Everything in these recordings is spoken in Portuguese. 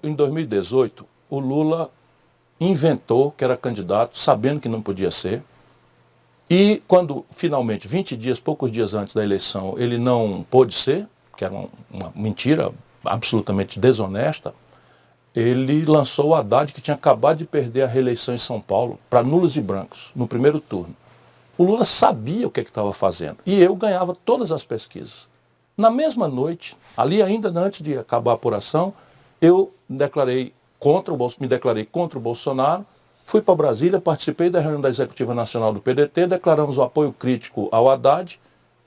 Em 2018, o Lula inventou que era candidato, sabendo que não podia ser. E quando finalmente, 20 dias, poucos dias antes da eleição, ele não pôde ser, que era uma, mentira absolutamente desonesta, ele lançou o Haddad, que tinha acabado de perder a reeleição em São Paulo, para nulos e brancos, no primeiro turno. O Lula sabia o que é estava fazendo. E eu ganhava todas as pesquisas. Na mesma noite, ali ainda antes de acabar a apuração, eu declarei contra o me declarei contra o Bolsonaro, fui para Brasília, participei da reunião da Executiva Nacional do PDT, declaramos o apoio crítico ao Haddad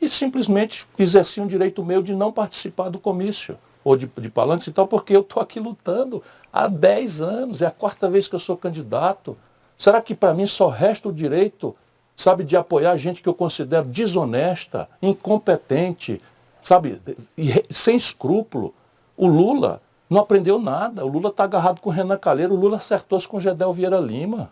e simplesmente exerci um direito meu de não participar do comício ou de, de palantes e tal, porque eu estou aqui lutando há 10 anos, é a quarta vez que eu sou candidato. Será que para mim só resta o direito, sabe, de apoiar gente que eu considero desonesta, incompetente, sabe, sem escrúpulo? O Lula não aprendeu nada. O Lula está agarrado com o Renan Calheiro. O Lula acertou-se com o Gedel Vieira Lima.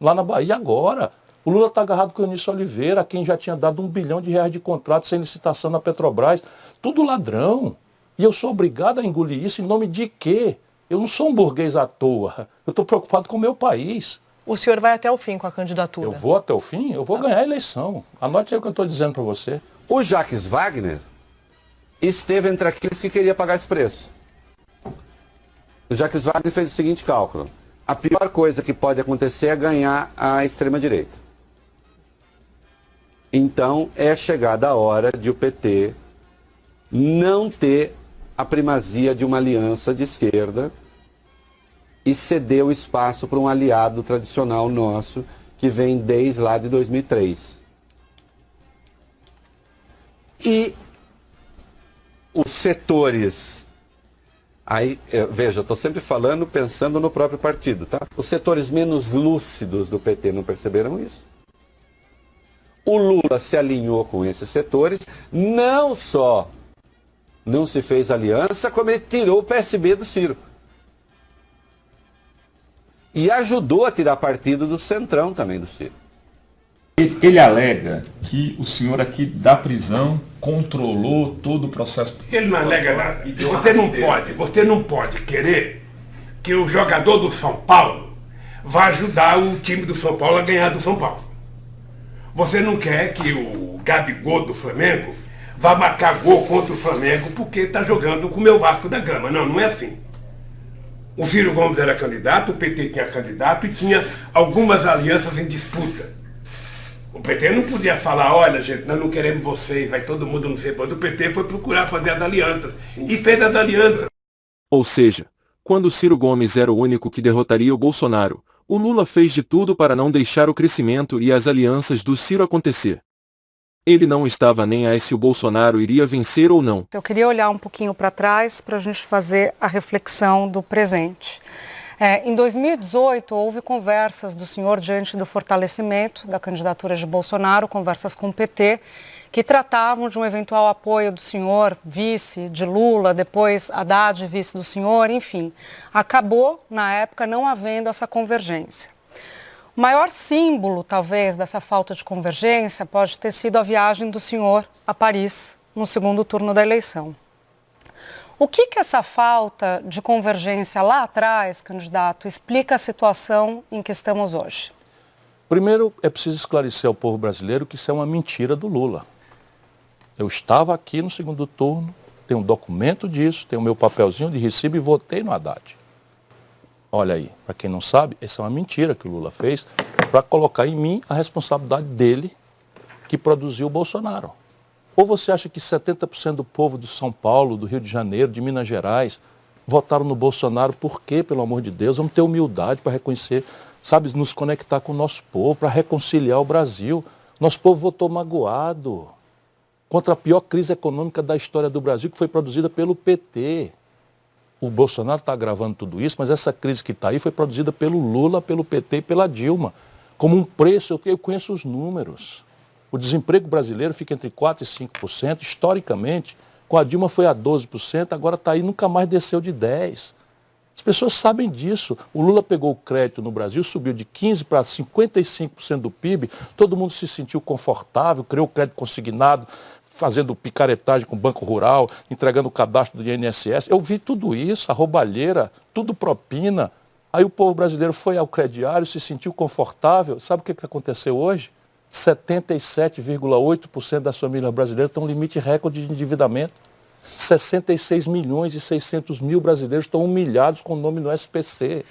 Lá na Bahia, agora. O Lula está agarrado com o Eunício Oliveira, a quem já tinha dado um bilhão de reais de contrato sem licitação na Petrobras. Tudo ladrão. E eu sou obrigado a engolir isso em nome de quê? Eu não sou um burguês à toa. Eu estou preocupado com o meu país. O senhor vai até o fim com a candidatura? Eu vou até o fim, eu vou ah. ganhar a eleição. Anote aí o que eu estou dizendo para você. O Jacques Wagner esteve entre aqueles que queria pagar esse preço. Jacques Wagner fez o seguinte cálculo. A pior coisa que pode acontecer é ganhar a extrema-direita. Então é chegada a hora de o PT não ter a primazia de uma aliança de esquerda e ceder o espaço para um aliado tradicional nosso que vem desde lá de 2003. E os setores Aí, eh, veja, estou sempre falando pensando no próprio partido, tá? Os setores menos lúcidos do PT não perceberam isso. O Lula se alinhou com esses setores, não só não se fez aliança, como ele tirou o PSB do Ciro. E ajudou a tirar partido do Centrão também do Ciro. Ele alega que o senhor aqui da prisão controlou todo o processo. Ele não alega nada. Você não pode, você não pode querer que o jogador do São Paulo vá ajudar o time do São Paulo a ganhar do São Paulo. Você não quer que o Gabigol do Flamengo vá marcar gol contra o Flamengo porque está jogando com o meu Vasco da Gama. Não, não é assim. O Ciro Gomes era candidato, o PT tinha candidato e tinha algumas alianças em disputa. PT não podia falar, olha gente, nós não queremos vocês, vai todo mundo não ser. para O PT foi procurar fazer as alianças. E fez as alianças. Ou seja, quando Ciro Gomes era o único que derrotaria o Bolsonaro, o Lula fez de tudo para não deixar o crescimento e as alianças do Ciro acontecer. Ele não estava nem aí se o Bolsonaro iria vencer ou não. Eu queria olhar um pouquinho para trás para a gente fazer a reflexão do presente. É, em 2018, houve conversas do senhor diante do fortalecimento da candidatura de Bolsonaro, conversas com o PT, que tratavam de um eventual apoio do senhor vice de Lula, depois Haddad vice do senhor, enfim. Acabou, na época, não havendo essa convergência. O maior símbolo, talvez, dessa falta de convergência pode ter sido a viagem do senhor a Paris no segundo turno da eleição. O que, que essa falta de convergência lá atrás, candidato, explica a situação em que estamos hoje? Primeiro, é preciso esclarecer ao povo brasileiro que isso é uma mentira do Lula. Eu estava aqui no segundo turno, tenho um documento disso, tenho meu papelzinho de recibo e votei no Haddad. Olha aí, para quem não sabe, essa é uma mentira que o Lula fez para colocar em mim a responsabilidade dele que produziu o Bolsonaro. Ou você acha que 70% do povo de São Paulo, do Rio de Janeiro, de Minas Gerais, votaram no Bolsonaro por quê, pelo amor de Deus? Vamos ter humildade para reconhecer, sabe, nos conectar com o nosso povo, para reconciliar o Brasil. Nosso povo votou magoado contra a pior crise econômica da história do Brasil, que foi produzida pelo PT. O Bolsonaro está agravando tudo isso, mas essa crise que está aí foi produzida pelo Lula, pelo PT e pela Dilma. Como um preço, eu conheço os números. O desemprego brasileiro fica entre 4% e 5%. Historicamente, com a Dilma foi a 12%, agora está aí, nunca mais desceu de 10%. As pessoas sabem disso. O Lula pegou o crédito no Brasil, subiu de 15% para 55% do PIB, todo mundo se sentiu confortável, criou o crédito consignado, fazendo picaretagem com o Banco Rural, entregando o cadastro do INSS. Eu vi tudo isso, a roubalheira, tudo propina. Aí o povo brasileiro foi ao crediário, se sentiu confortável. Sabe o que aconteceu hoje? 77,8% das famílias brasileiras estão limite recorde de endividamento. 66 milhões e 600 mil brasileiros estão humilhados com o nome no SPC.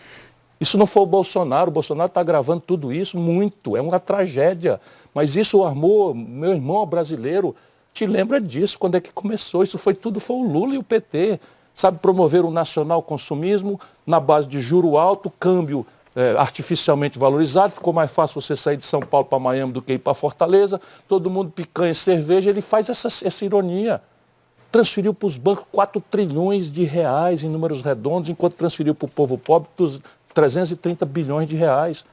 Isso não foi o Bolsonaro, o Bolsonaro está gravando tudo isso muito, é uma tragédia. Mas isso armou, meu irmão brasileiro, te lembra disso, quando é que começou? Isso foi tudo, foi o Lula e o PT. Sabe, promover o nacional consumismo na base de juro alto, câmbio é, artificialmente valorizado, ficou mais fácil você sair de São Paulo para Miami do que ir para Fortaleza, todo mundo picanha cerveja, ele faz essa, essa ironia. Transferiu para os bancos 4 trilhões de reais em números redondos, enquanto transferiu para o povo pobre 330 bilhões de reais.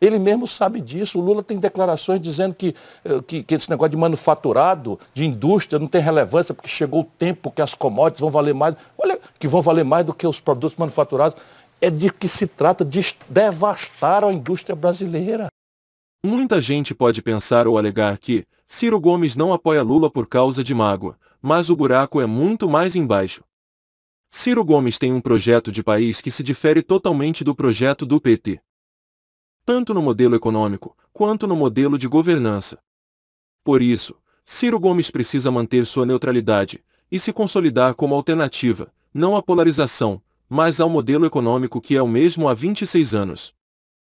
Ele mesmo sabe disso. O Lula tem declarações dizendo que, eh, que, que, esse negócio de manufaturado, de indústria, não tem relevância porque chegou o tempo que as commodities vão valer mais, olha, que vão valer mais do que os produtos manufaturados é de que se trata de devastar a indústria brasileira. Muita gente pode pensar ou alegar que Ciro Gomes não apoia Lula por causa de mágoa, mas o buraco é muito mais embaixo. Ciro Gomes tem um projeto de país que se difere totalmente do projeto do PT. Tanto no modelo econômico, quanto no modelo de governança. Por isso, Ciro Gomes precisa manter sua neutralidade e se consolidar como alternativa, não a polarização, mas ao modelo econômico que é o mesmo há 26 anos.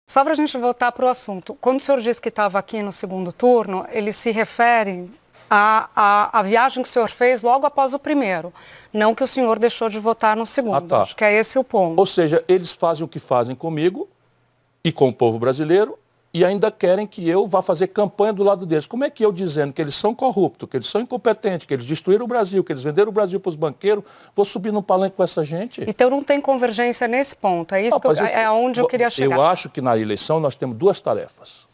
Só para a gente voltar para o assunto, quando o senhor diz que estava aqui no segundo turno, ele se refere à, à, à, viagem que o senhor fez logo após o primeiro, não que o senhor deixou de votar no segundo. Ah, tá. Acho que é esse o ponto. Ou seja, eles fazem o que fazem comigo e com o povo brasileiro e ainda querem que eu vá fazer campanha do lado deles. Como é que eu dizendo que eles são corruptos, que eles são incompetentes, que eles destruíram o Brasil, que eles venderam o Brasil para os banqueiros, vou subir num palanque com essa gente? Então não tem convergência nesse ponto. É isso ah, eu, eu, é onde eu queria chegar. Eu acho que na eleição nós temos duas tarefas.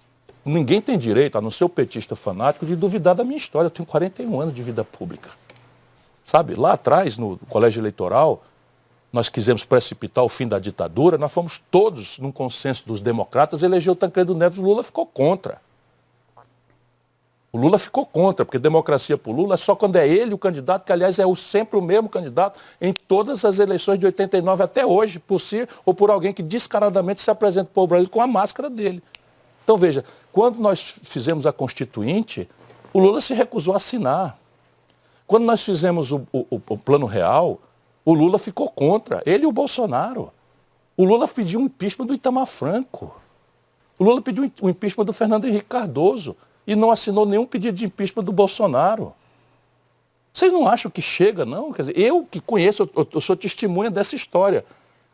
Ninguém tem direito, a não ser o petista fanático, de duvidar da minha história. Eu tenho 41 anos de vida pública. Sabe, lá atrás, no colégio eleitoral, nós quisemos precipitar o fim da ditadura, nós fomos todos num consenso dos democratas, eleger o Tancredo Neves, o Lula ficou contra. O Lula ficou contra, porque democracia para o Lula é só quando é ele o candidato, que aliás é o, sempre o mesmo candidato em todas as eleições de 89 até hoje, por si ou por alguém que descaradamente se apresenta para o Brasil com a máscara dele. Então veja, quando nós fizemos a Constituinte, o Lula se recusou a assinar. Quando nós fizemos o, o, o Plano Real, o Lula ficou contra, ele e o Bolsonaro. O Lula pediu um impeachment do Itamar Franco. O Lula pediu um impeachment do Fernando Henrique Cardoso e não assinou nenhum pedido de impeachment do Bolsonaro. Vocês não acham que chega, não? Quer dizer, eu que conheço, eu, eu sou testemunha dessa história.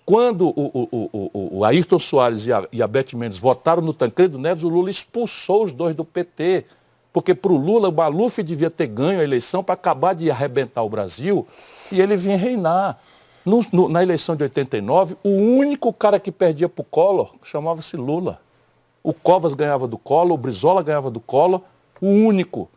Quando o, o, o, o Ayrton Soares e a, e a Beth Mendes votaram no Tancredo Neves, o Lula expulsou os dois do PT. Porque para o Lula, o Maluf devia ter ganho a eleição para acabar de arrebentar o Brasil e ele vinha reinar. No, no, na eleição de 89, o único cara que perdia para o Collor chamava-se Lula. O Covas ganhava do Collor, o Brizola ganhava do Collor, o único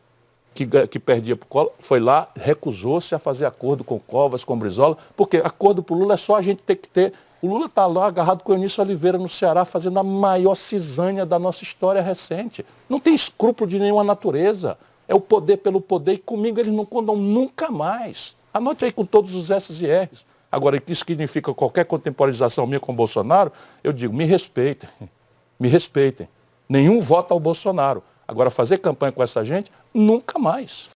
que, que perdia para o Collor foi lá, recusou-se a fazer acordo com o Covas, com o Brizola, porque acordo para o Lula é só a gente ter que ter o Lula está lá agarrado com o Eunício Oliveira no Ceará, fazendo a maior cisânia da nossa história recente. Não tem escrúpulo de nenhuma natureza. É o poder pelo poder e comigo eles não condam nunca mais. Anote aí com todos os S e R's. Agora, o que significa qualquer contemporização minha com o Bolsonaro, eu digo, me respeitem, me respeitem. Nenhum voto ao Bolsonaro. Agora, fazer campanha com essa gente, nunca mais.